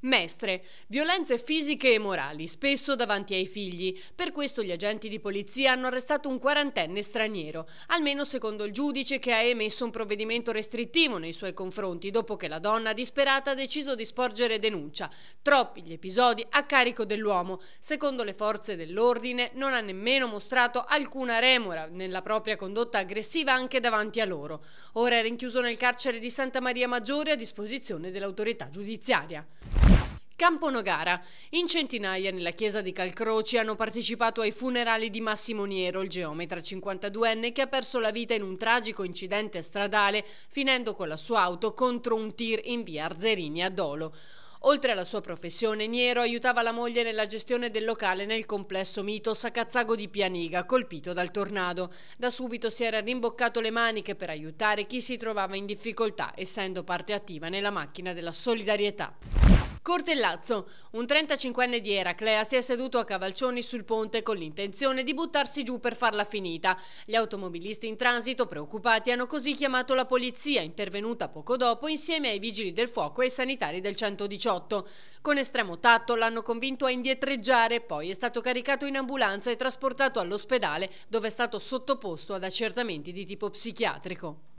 Mestre, violenze fisiche e morali, spesso davanti ai figli. Per questo gli agenti di polizia hanno arrestato un quarantenne straniero, almeno secondo il giudice che ha emesso un provvedimento restrittivo nei suoi confronti dopo che la donna disperata ha deciso di sporgere denuncia. Troppi gli episodi a carico dell'uomo. Secondo le forze dell'ordine non ha nemmeno mostrato alcuna remora nella propria condotta aggressiva anche davanti a loro. Ora è rinchiuso nel carcere di Santa Maria Maggiore a disposizione dell'autorità giudiziaria. Campo Nogara. In centinaia nella chiesa di Calcroci hanno partecipato ai funerali di Massimo Niero, il geometra 52enne che ha perso la vita in un tragico incidente stradale finendo con la sua auto contro un tir in via Arzerini a Dolo. Oltre alla sua professione, Niero aiutava la moglie nella gestione del locale nel complesso mito Sacazzago di Pianiga, colpito dal tornado. Da subito si era rimboccato le maniche per aiutare chi si trovava in difficoltà, essendo parte attiva nella macchina della solidarietà. Cortellazzo, un 35enne di Eraclea si è seduto a cavalcioni sul ponte con l'intenzione di buttarsi giù per farla finita. Gli automobilisti in transito preoccupati hanno così chiamato la polizia, intervenuta poco dopo insieme ai vigili del fuoco e ai sanitari del 118. Con estremo tatto l'hanno convinto a indietreggiare, poi è stato caricato in ambulanza e trasportato all'ospedale dove è stato sottoposto ad accertamenti di tipo psichiatrico.